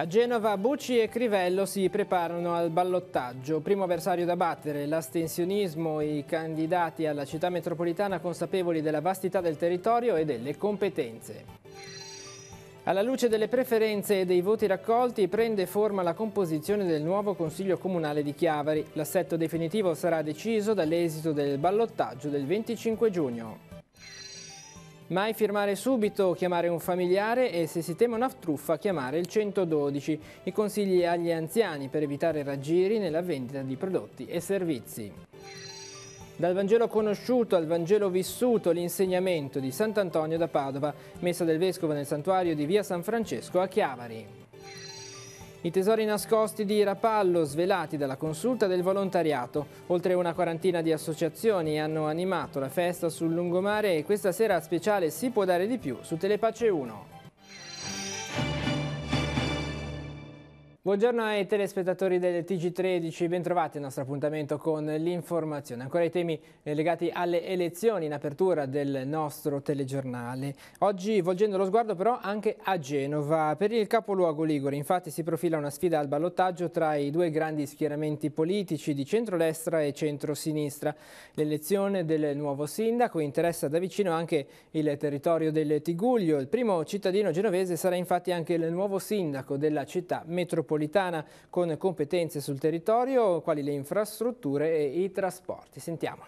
A Genova Bucci e Crivello si preparano al ballottaggio. Primo avversario da battere, l'astensionismo, i candidati alla città metropolitana consapevoli della vastità del territorio e delle competenze. Alla luce delle preferenze e dei voti raccolti prende forma la composizione del nuovo Consiglio Comunale di Chiavari. L'assetto definitivo sarà deciso dall'esito del ballottaggio del 25 giugno. Mai firmare subito, chiamare un familiare e se si teme una truffa chiamare il 112. I consigli agli anziani per evitare raggiri nella vendita di prodotti e servizi. Dal Vangelo conosciuto al Vangelo vissuto l'insegnamento di Sant'Antonio da Padova, messa del Vescovo nel santuario di via San Francesco a Chiavari. I tesori nascosti di Rapallo svelati dalla consulta del volontariato. Oltre una quarantina di associazioni hanno animato la festa sul lungomare e questa sera speciale si può dare di più su Telepace 1. Buongiorno ai telespettatori del TG13, bentrovati al nostro appuntamento con l'informazione. Ancora i temi eh, legati alle elezioni in apertura del nostro telegiornale. Oggi volgendo lo sguardo però anche a Genova. Per il capoluogo Ligure infatti si profila una sfida al ballottaggio tra i due grandi schieramenti politici di centrodestra e centrosinistra. L'elezione del nuovo sindaco interessa da vicino anche il territorio del Tiguglio. Il primo cittadino genovese sarà infatti anche il nuovo sindaco della città metropolitana metropolitana con competenze sul territorio, quali le infrastrutture e i trasporti. Sentiamo.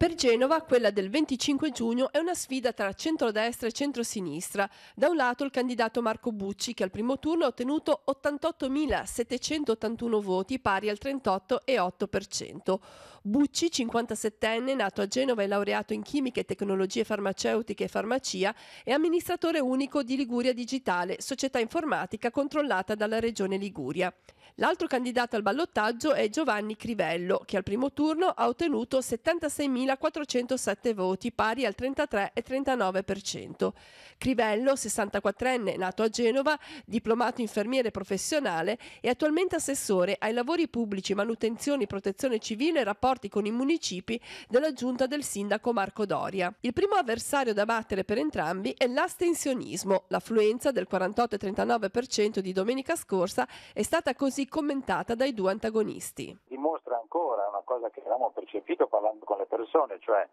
Per Genova, quella del 25 giugno è una sfida tra centrodestra e centrosinistra. Da un lato il candidato Marco Bucci, che al primo turno ha ottenuto 88.781 voti, pari al 38,8%. Bucci, 57enne, nato a Genova e laureato in chimica e tecnologie farmaceutiche e farmacia, è amministratore unico di Liguria Digitale, società informatica controllata dalla Regione Liguria. L'altro candidato al ballottaggio è Giovanni Crivello, che al primo turno ha ottenuto 76.407 voti, pari al 33,39%. Crivello, 64enne, nato a Genova, diplomato infermiere professionale, è attualmente assessore ai lavori pubblici, manutenzioni, protezione civile e rapporti con i municipi della giunta del sindaco Marco Doria. Il primo avversario da battere per entrambi è l'astensionismo. L'affluenza del 48,39% di domenica scorsa è stata così così commentata dai due antagonisti. Dimostra ancora una cosa che avevamo percepito parlando con le persone, cioè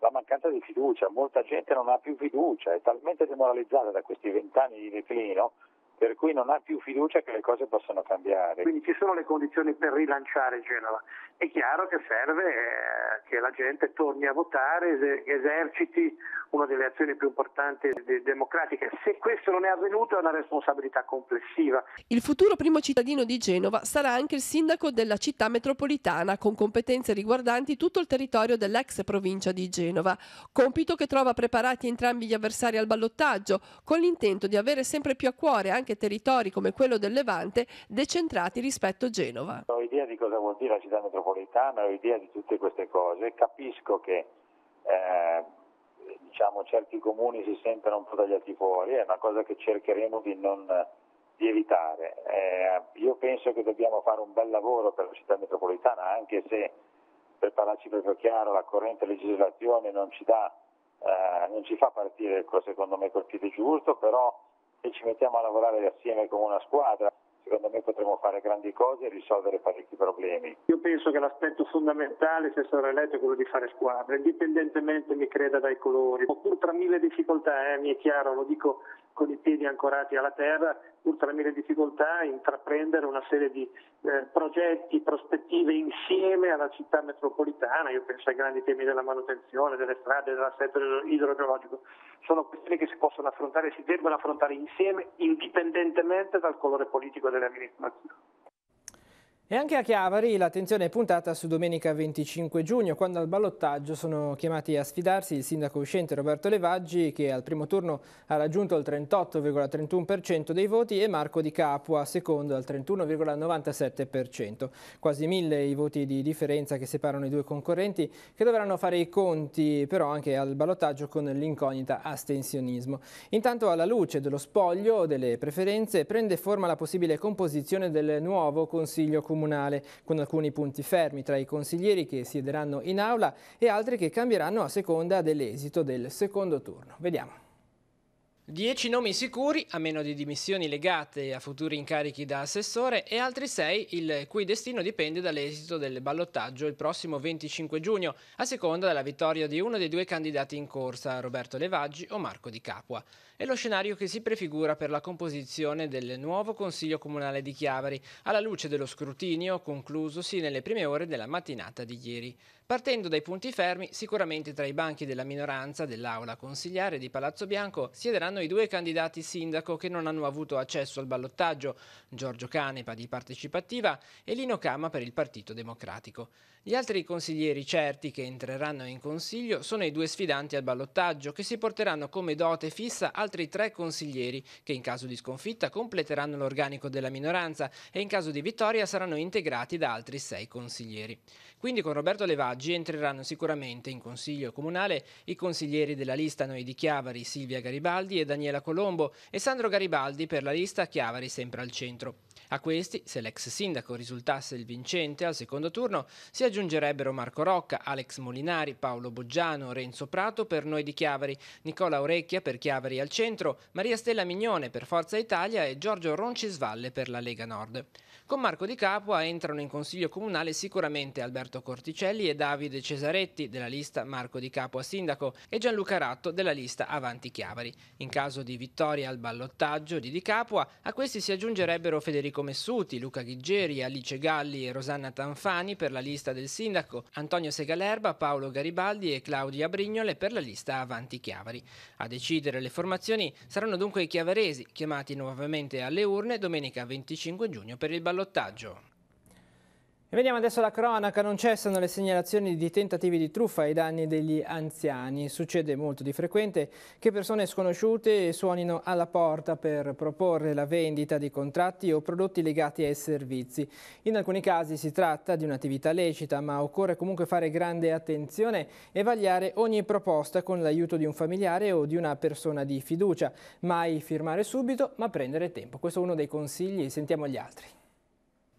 la mancanza di fiducia. Molta gente non ha più fiducia, è talmente demoralizzata da questi vent'anni di declino per cui non ha più fiducia che le cose possano cambiare. Quindi ci sono le condizioni per rilanciare Genova è chiaro che serve eh, che la gente torni a votare, eserciti una delle azioni più importanti democratiche. Se questo non è avvenuto è una responsabilità complessiva. Il futuro primo cittadino di Genova sarà anche il sindaco della città metropolitana con competenze riguardanti tutto il territorio dell'ex provincia di Genova, compito che trova preparati entrambi gli avversari al ballottaggio, con l'intento di avere sempre più a cuore anche territori come quello del Levante decentrati rispetto a Genova. Ho idea di cosa vuol dire la città metropolitana Napolitano ho idea di tutte queste cose, capisco che eh, diciamo, certi comuni si sentono un po' tagliati fuori, è una cosa che cercheremo di, non, di evitare. Eh, io penso che dobbiamo fare un bel lavoro per la città metropolitana, anche se per parlarci proprio chiaro la corrente legislazione non ci, dà, eh, non ci fa partire ecco, secondo me col piede giusto, però se ci mettiamo a lavorare assieme come una squadra secondo me potremo fare grandi cose e risolvere parecchi problemi. Io penso che l'aspetto fondamentale, se sarà eletto, è quello di fare squadra, indipendentemente mi creda dai colori. Pur tra mille difficoltà, eh, mi è chiaro, lo dico con i piedi ancorati alla terra, pur tra mille difficoltà, intraprendere una serie di eh, progetti, prospettive insieme alla città metropolitana, io penso ai grandi temi della manutenzione, delle strade, dell'assetto idrogeologico sono questioni che si possono affrontare e si debbono affrontare insieme indipendentemente dal colore politico dell'amministrazione. E anche a Chiavari l'attenzione è puntata su domenica 25 giugno, quando al ballottaggio sono chiamati a sfidarsi il sindaco uscente Roberto Levaggi, che al primo turno ha raggiunto il 38,31% dei voti, e Marco Di Capua, secondo, al 31,97%. Quasi mille i voti di differenza che separano i due concorrenti, che dovranno fare i conti però anche al ballottaggio con l'incognita astensionismo. Intanto alla luce dello spoglio delle preferenze prende forma la possibile composizione del nuovo Consiglio Comunale comunale, con alcuni punti fermi tra i consiglieri che siederanno in aula e altri che cambieranno a seconda dell'esito del secondo turno. Vediamo. Dieci nomi sicuri, a meno di dimissioni legate a futuri incarichi da assessore, e altri sei il cui destino dipende dall'esito del ballottaggio il prossimo 25 giugno, a seconda della vittoria di uno dei due candidati in corsa, Roberto Levaggi o Marco Di Capua è lo scenario che si prefigura per la composizione del nuovo Consiglio Comunale di Chiavari, alla luce dello scrutinio conclusosi nelle prime ore della mattinata di ieri. Partendo dai punti fermi, sicuramente tra i banchi della minoranza dell'aula consigliare di Palazzo Bianco siederanno i due candidati sindaco che non hanno avuto accesso al ballottaggio, Giorgio Canepa di Partecipativa e Lino Cama per il Partito Democratico. Gli altri consiglieri certi che entreranno in consiglio sono i due sfidanti al ballottaggio che si porteranno come dote fissa a altri tre consiglieri che in caso di sconfitta completeranno l'organico della minoranza e in caso di vittoria saranno integrati da altri sei consiglieri. Quindi con Roberto Levaggi entreranno sicuramente in Consiglio Comunale i consiglieri della lista Noi di Chiavari Silvia Garibaldi e Daniela Colombo e Sandro Garibaldi per la lista Chiavari sempre al centro. A questi, se l'ex sindaco risultasse il vincente al secondo turno, si aggiungerebbero Marco Rocca, Alex Molinari, Paolo Boggiano, Renzo Prato per Noi di Chiavari, Nicola Orecchia per Chiavari al Centro, Maria Stella Mignone per Forza Italia e Giorgio Roncisvalle per la Lega Nord. Con Marco Di Capua entrano in Consiglio Comunale sicuramente Alberto Corticelli e Davide Cesaretti della lista Marco Di Capua Sindaco e Gianluca Ratto della lista Avanti Chiavari. In caso di vittoria al ballottaggio di Di Capua, a questi si aggiungerebbero Federico Messuti, Luca Ghiggeri, Alice Galli e Rosanna Tanfani per la lista del sindaco, Antonio Segalerba, Paolo Garibaldi e Claudia Brignole per la lista Avanti Chiavari. A decidere le formazioni saranno dunque i chiavaresi, chiamati nuovamente alle urne domenica 25 giugno per il ballottaggio ballottaggio. E veniamo adesso la cronaca, non cessano le segnalazioni di tentativi di truffa ai danni degli anziani. Succede molto di frequente che persone sconosciute suonino alla porta per proporre la vendita di contratti o prodotti legati ai servizi. In alcuni casi si tratta di un'attività lecita, ma occorre comunque fare grande attenzione e vagliare ogni proposta con l'aiuto di un familiare o di una persona di fiducia. Mai firmare subito, ma prendere tempo. Questo è uno dei consigli, sentiamo gli altri.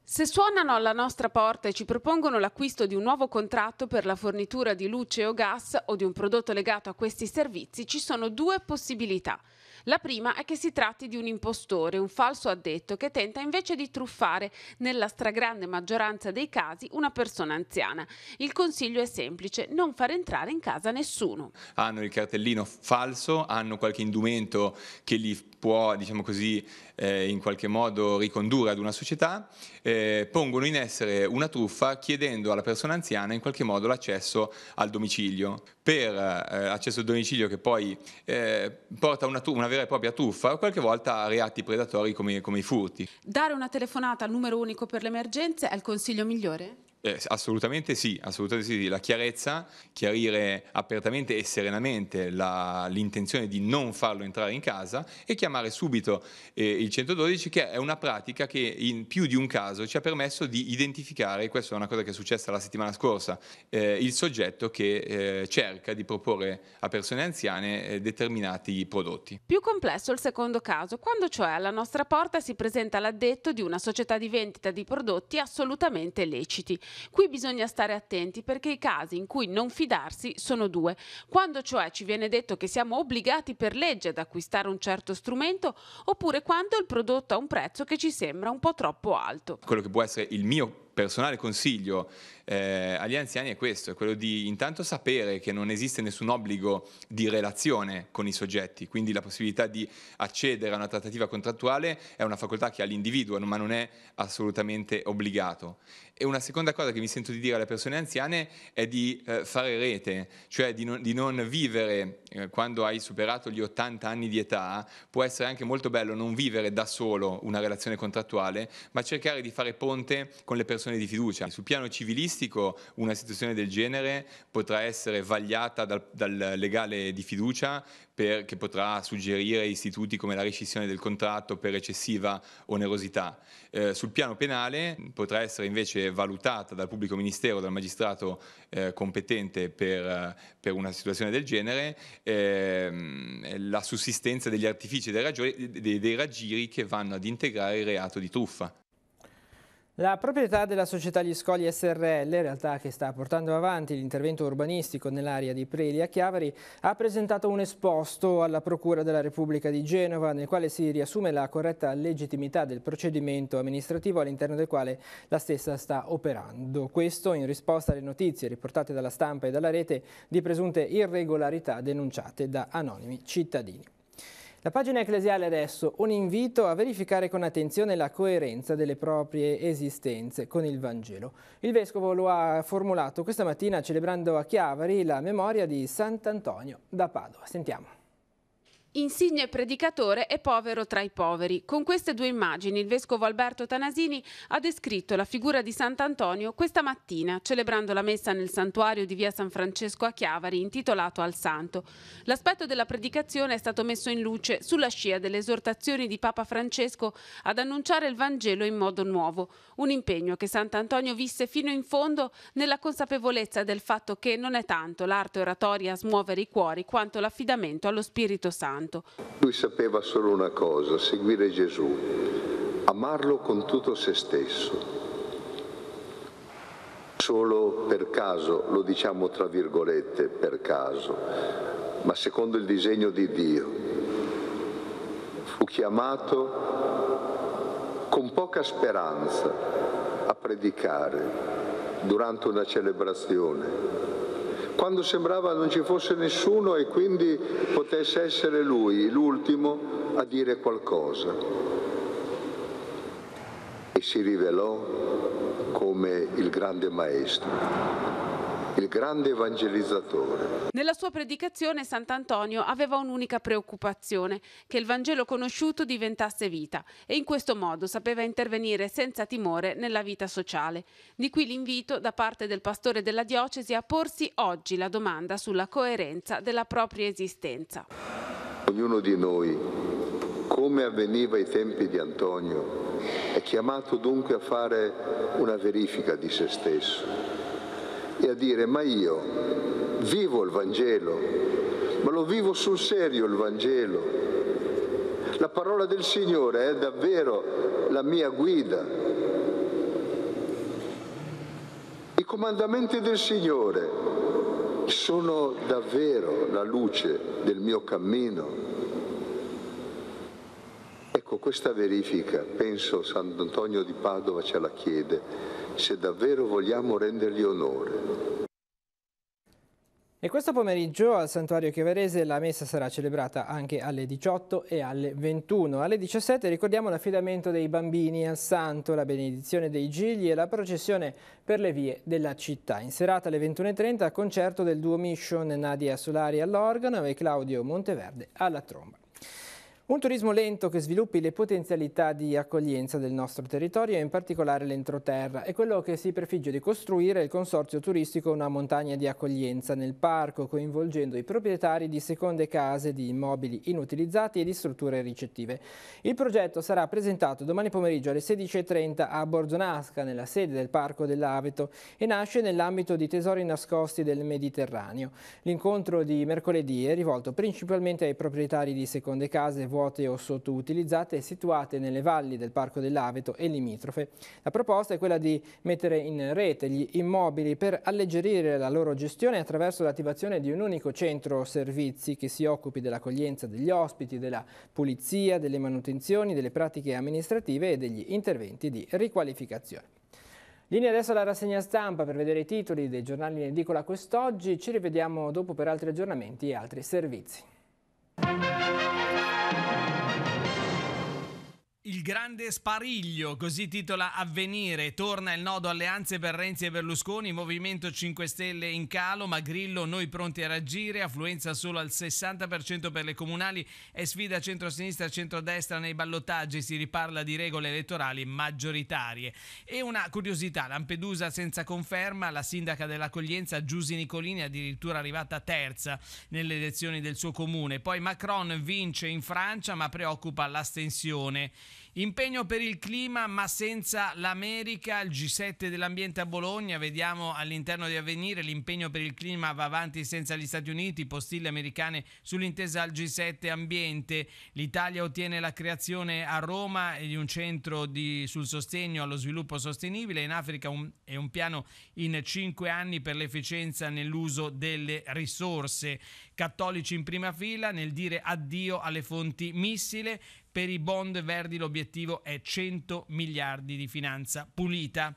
Se suonano alla nostra porta e ci propongono l'acquisto di un nuovo contratto per la fornitura di luce o gas o di un prodotto legato a questi servizi, ci sono due possibilità. La prima è che si tratti di un impostore, un falso addetto che tenta invece di truffare, nella stragrande maggioranza dei casi, una persona anziana. Il consiglio è semplice, non far entrare in casa nessuno. Hanno il cartellino falso, hanno qualche indumento che li può, diciamo così, eh, in qualche modo ricondurre ad una società, eh, pongono in essere una truffa chiedendo alla persona anziana in qualche modo l'accesso al domicilio. Per eh, accesso al domicilio che poi eh, porta una, una, vera e propria truffa o qualche volta a reati predatori come, come i furti. Dare una telefonata al numero unico per le emergenze è il consiglio migliore? Eh, assolutamente, sì, assolutamente sì, la chiarezza, chiarire apertamente e serenamente la, l'intenzione di non farlo entrare in casa e chiamare subito eh, il 112 che è una pratica che in più di un caso ci ha permesso di identificare, questa è una cosa che è successa la settimana scorsa, eh, il soggetto che eh, cerca di proporre a persone anziane eh, determinati prodotti. Più complesso il secondo caso, quando cioè alla nostra porta si presenta l'addetto di una società di vendita di prodotti assolutamente leciti Qui bisogna stare attenti perché i casi in cui non fidarsi sono due. Quando cioè ci viene detto che siamo obbligati per legge ad acquistare un certo strumento oppure quando il prodotto ha un prezzo che ci sembra un po' troppo alto. Quello che può essere il mio personale consiglio eh, agli anziani è questo, è quello di intanto sapere che non esiste nessun obbligo di relazione con i soggetti, quindi la possibilità di accedere a una trattativa contrattuale è una facoltà che ha l'individuo, ma non è assolutamente obbligato. E una seconda cosa che mi sento di dire alle persone anziane è di eh, fare rete, cioè di non, di non vivere eh, quando hai superato gli 80 anni di età, può essere anche molto bello non vivere da solo una relazione contrattuale, ma cercare di fare ponte con le persone di fiducia. Sul piano civilista, giornalistico una situazione del genere potrà essere vagliata dal, dal legale di fiducia per, che potrà suggerire istituti come la rescissione del contratto per eccessiva onerosità. Eh, sul piano penale potrà essere invece valutata dal pubblico ministero, dal magistrato eh, competente per, per, una situazione del genere, eh, la sussistenza degli artifici dei, raggio, dei, dei raggiri che vanno ad integrare il reato di truffa. La proprietà della società Gli Scogli SRL, realtà che sta portando avanti l'intervento urbanistico nell'area di Preli a Chiavari, ha presentato un esposto alla Procura della Repubblica di Genova nel quale si riassume la corretta legittimità del procedimento amministrativo all'interno del quale la stessa sta operando. Questo in risposta alle notizie riportate dalla stampa e dalla rete di presunte irregolarità denunciate da anonimi cittadini. La pagina ecclesiale adesso, un invito a verificare con attenzione la coerenza delle proprie esistenze con il Vangelo. Il Vescovo lo ha formulato questa mattina celebrando a Chiavari la memoria di Sant'Antonio da Padova. Sentiamo. Insigne predicatore e povero tra i poveri. Con queste due immagini il vescovo Alberto Tanasini ha descritto la figura di Sant'Antonio questa mattina, celebrando la messa nel santuario di via San Francesco a Chiavari, intitolato al Santo. L'aspetto della predicazione è stato messo in luce sulla scia delle esortazioni di Papa Francesco ad annunciare il Vangelo in modo nuovo, un impegno che Sant'Antonio visse fino in fondo nella consapevolezza del fatto che non è tanto l'arte oratoria a smuovere i cuori quanto l'affidamento allo Spirito Santo. Santo. Lui sapeva solo una cosa, seguire Gesù, amarlo con tutto se stesso. Solo per caso, lo diciamo tra virgolette, per caso, ma secondo il disegno di Dio. Fu chiamato con poca speranza a predicare durante una celebrazione quando sembrava non ci fosse nessuno e quindi potesse essere lui l'ultimo a dire qualcosa. E si rivelò come il grande maestro il grande evangelizzatore. Nella sua predicazione Sant'Antonio aveva un'unica preoccupazione, che il Vangelo conosciuto diventasse vita e in questo modo sapeva intervenire senza timore nella vita sociale. Di qui l'invito da parte del pastore della diocesi a porsi oggi la domanda sulla coerenza della propria esistenza. Ognuno di noi, come avveniva ai tempi di Antonio, è chiamato dunque a fare una verifica di se stesso e a dire ma io vivo il Vangelo, ma lo vivo sul serio il Vangelo. La parola del Signore è davvero la mia guida. I comandamenti del Signore sono davvero la luce del mio cammino. Ecco, questa verifica, penso Sant'Antonio di Padova ce la chiede, se davvero vogliamo rendergli onore. E questo pomeriggio al Santuario Chiaverese la messa sarà celebrata anche alle 18 e alle 21. Alle 17 ricordiamo l'affidamento dei bambini al santo, la benedizione dei gigli e la processione per le vie della città. In serata alle 21.30 concerto del duo Mission Nadia Solari all'organo e Claudio Monteverde alla tromba. Un turismo lento che sviluppi le potenzialità di accoglienza del nostro territorio e in particolare l'entroterra. È quello che si prefigge di costruire il consorzio turistico Una montagna di accoglienza nel parco, coinvolgendo i proprietari di seconde case, di immobili inutilizzati e di strutture ricettive. Il progetto sarà presentato domani pomeriggio alle 16.30 a Borzonasca, nella sede del Parco dell'Aveto, e nasce nell'ambito di tesori nascosti del Mediterraneo. L'incontro di mercoledì è rivolto principalmente ai proprietari di seconde case vuote o sottoutilizzate situate nelle valli del Parco dell'Aveto e limitrofe. La proposta è quella di mettere in rete gli immobili per alleggerire la loro gestione attraverso l'attivazione di un unico centro servizi che si occupi dell'accoglienza degli ospiti, della pulizia, delle manutenzioni, delle pratiche amministrative e degli interventi di riqualificazione. Linea adesso alla rassegna stampa per vedere i titoli dei giornali in edicola quest'oggi. Ci rivediamo dopo per altri aggiornamenti e altri servizi. Il grande spariglio, così titola Avvenire, torna il nodo alleanze per Renzi e Berlusconi, Movimento 5 Stelle in calo, ma Grillo noi pronti a reagire, affluenza solo al 60% per le comunali e sfida centrosinistra e centrodestra nei ballottaggi, si riparla di regole elettorali maggioritarie. E una curiosità, Lampedusa senza conferma, la sindaca dell'accoglienza Giusi Nicolini addirittura arrivata terza nelle elezioni del suo comune, poi Macron vince in Francia ma preoccupa l'astensione. Impegno per il clima ma senza l'America, il G7 dell'ambiente a Bologna, vediamo all'interno di avvenire l'impegno per il clima va avanti senza gli Stati Uniti, postille americane sull'intesa al G7 ambiente, l'Italia ottiene la creazione a Roma di un centro di, sul sostegno allo sviluppo sostenibile, in Africa un, è un piano in 5 anni per l'efficienza nell'uso delle risorse, cattolici in prima fila nel dire addio alle fonti missile, per i bond verdi l'obiettivo è 100 miliardi di finanza pulita.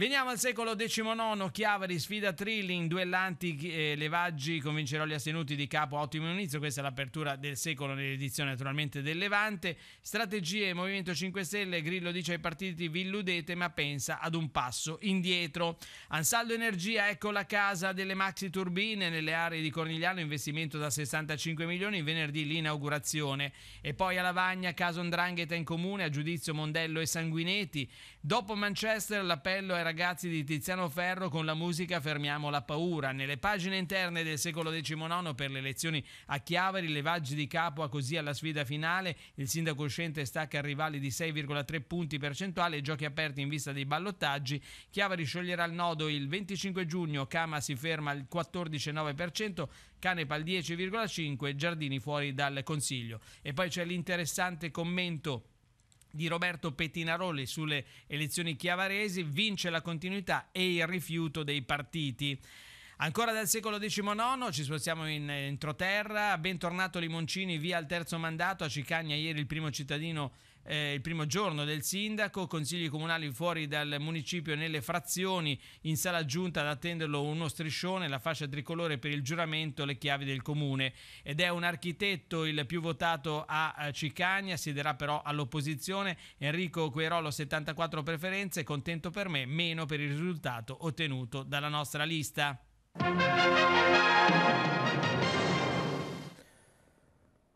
Veniamo al secolo XIX, Chiavari sfida Trilling, duellanti eh, Levaggi, convincerò gli astenuti di capo, ottimo inizio, questa è l'apertura del secolo nell'edizione naturalmente del Levante, strategie Movimento 5 Stelle, Grillo dice ai partiti vi illudete ma pensa ad un passo indietro. Ansaldo Energia, ecco la casa delle maxi turbine nelle aree di Cornigliano, investimento da 65 milioni, venerdì l'inaugurazione e poi a Lavagna, caso Ndrangheta in comune, a giudizio Mondello e Sanguinetti, dopo Manchester l'appello era ragazzi di Tiziano Ferro con la musica Fermiamo la paura. Nelle pagine interne del secolo XIX per le elezioni a Chiavari, levaggi di Capua così alla sfida finale, il sindaco uscente stacca a rivali di 6,3 punti percentuali, giochi aperti in vista dei ballottaggi, Chiaveri scioglierà il nodo il 25 giugno, Cama si ferma al 14,9%, Canepa al 10,5%, Giardini fuori dal Consiglio. E poi c'è l'interessante commento di Roberto Pettinaroli sulle elezioni chiavaresi, vince la continuità e il rifiuto dei partiti. Ancora dal secolo XIX ci spostiamo in entroterra, bentornato Limoncini via al terzo mandato, a Cicagna ieri il primo cittadino eh, il primo giorno del sindaco, consigli comunali fuori dal municipio nelle frazioni, in sala giunta ad attenderlo uno striscione, la fascia tricolore per il giuramento, le chiavi del comune. Ed è un architetto il più votato a Cicagna, siederà però all'opposizione. Enrico Querolo 74 preferenze, contento per me, meno per il risultato ottenuto dalla nostra lista.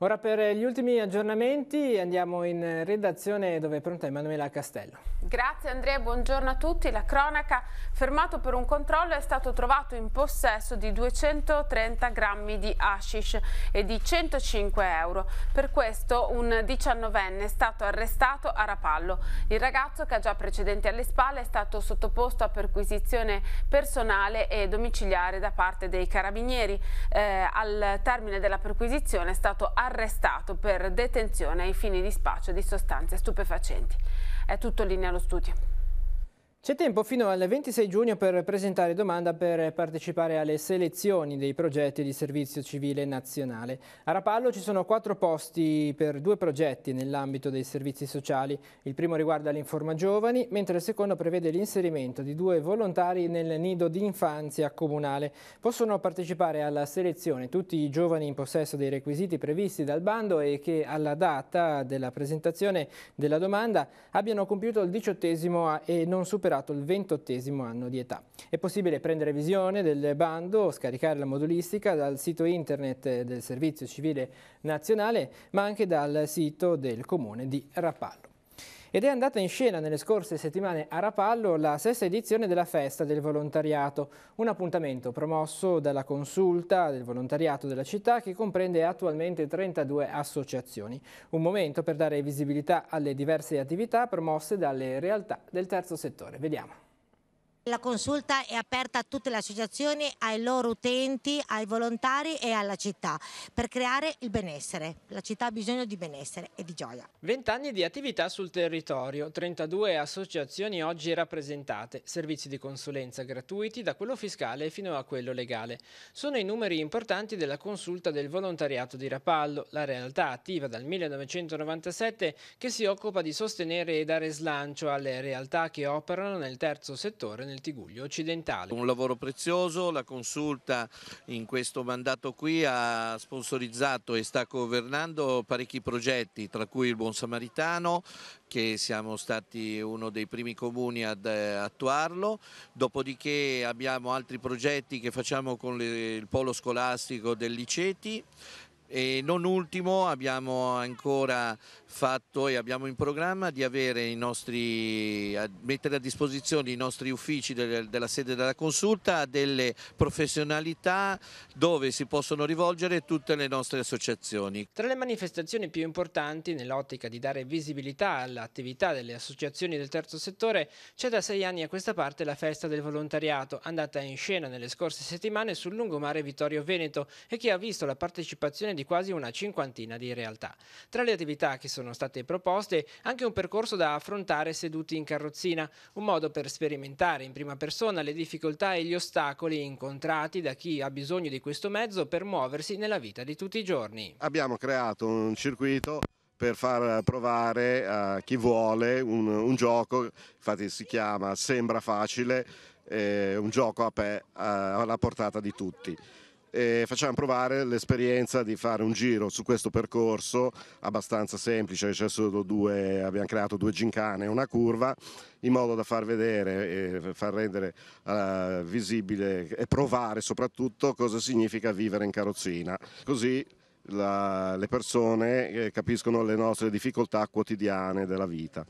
Ora per gli ultimi aggiornamenti andiamo in redazione dove è pronta Emanuela Castello. Grazie Andrea, buongiorno a tutti. La cronaca fermato per un controllo è stato trovato in possesso di 230 grammi di hashish e di 105 euro. Per questo un 19enne è stato arrestato a Rapallo. Il ragazzo che ha già precedenti alle spalle è stato sottoposto a perquisizione personale e domiciliare da parte dei carabinieri. Eh, al termine della perquisizione è stato arrestato arrestato per detenzione ai fini di spaccio di sostanze stupefacenti. È tutto lì nello studio. C'è tempo fino al 26 giugno per presentare domanda per partecipare alle selezioni dei progetti di servizio civile nazionale. A Rapallo ci sono quattro posti per due progetti nell'ambito dei servizi sociali. Il primo riguarda l'Informa Giovani, mentre il secondo prevede l'inserimento di due volontari nel nido di infanzia comunale. Possono partecipare alla selezione tutti i giovani in possesso dei requisiti previsti dal bando e che alla data della presentazione della domanda abbiano compiuto il diciottesimo e non superato superato il 28 anno di età. È possibile prendere visione del bando o scaricare la modulistica dal sito internet del Servizio Civile Nazionale, ma anche dal sito del Comune di Rapallo ed è andata in scena nelle scorse settimane a Rapallo la sesta edizione della Festa del Volontariato, un appuntamento promosso dalla consulta del volontariato della città che comprende attualmente 32 associazioni. Un momento per dare visibilità alle diverse attività promosse dalle realtà del terzo settore. Vediamo. La consulta è aperta a tutte le associazioni, ai loro utenti, ai volontari e alla città per creare il benessere. La città ha bisogno di benessere e di gioia. 20 anni di attività sul territorio, 32 associazioni oggi rappresentate, servizi di consulenza gratuiti da quello fiscale fino a quello legale. Sono i numeri importanti della consulta del volontariato di Rapallo, la realtà attiva dal 1997 che si occupa di sostenere e dare slancio alle realtà che operano nel terzo settore nel nel Tiguglio occidentale. Un lavoro prezioso, la consulta in questo mandato qui ha sponsorizzato e sta governando parecchi progetti, tra cui il Buon Samaritano, che siamo stati uno dei primi comuni ad eh, attuarlo, dopodiché abbiamo altri progetti che facciamo con il polo scolastico del Liceti e non ultimo abbiamo ancora fatto e abbiamo in programma di nostri, mettere a disposizione i nostri uffici del, della sede della consulta delle professionalità dove si possono rivolgere tutte le nostre associazioni. Tra le manifestazioni più importanti nell'ottica di dare visibilità all'attività delle associazioni del terzo settore c'è da sei anni a questa parte la festa del volontariato andata in scena nelle scorse settimane sul lungomare Vittorio Veneto e che ha visto la partecipazione di quasi una cinquantina di realtà. Tra le attività che sono sono state proposte anche un percorso da affrontare seduti in carrozzina, un modo per sperimentare in prima persona le difficoltà e gli ostacoli incontrati da chi ha bisogno di questo mezzo per muoversi nella vita di tutti i giorni. Abbiamo creato un circuito per far provare a chi vuole un, un gioco, infatti si chiama Sembra facile, eh, un gioco a pe, eh, a, alla portata di tutti e facciamo provare l'esperienza di fare un giro su questo percorso abbastanza semplice, c'è solo due, abbiamo creato due gincane e una curva in modo da far vedere e far rendere uh, visibile e provare soprattutto cosa significa vivere in carrozzina. Così la, le persone eh, capiscono le nostre difficoltà quotidiane della vita.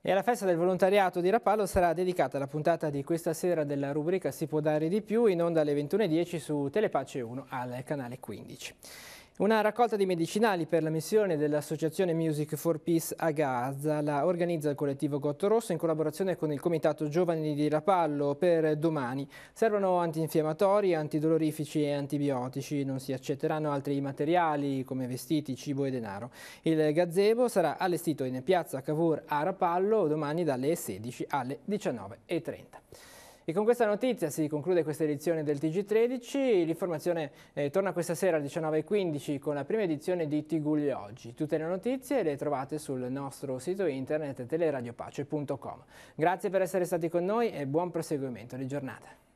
E alla festa del volontariato di Rapallo sarà dedicata la puntata di questa sera della rubrica Si può dare di più in onda alle 21.10 su Telepace 1 al canale 15. Una raccolta di medicinali per la missione dell'associazione Music for Peace a Gaza la organizza il collettivo Gotto Rosso in collaborazione con il Comitato Giovani di Rapallo per domani. Servono antinfiammatori, antidolorifici e antibiotici. Non si accetteranno altri materiali come vestiti, cibo e denaro. Il gazebo sarà allestito in piazza Cavour a Rapallo domani dalle 16 alle 19.30. E con questa notizia si conclude questa edizione del TG13, l'informazione eh, torna questa sera alle 19.15 con la prima edizione di Tigugli Oggi. Tutte le notizie le trovate sul nostro sito internet teleradiopace.com. Grazie per essere stati con noi e buon proseguimento di giornata.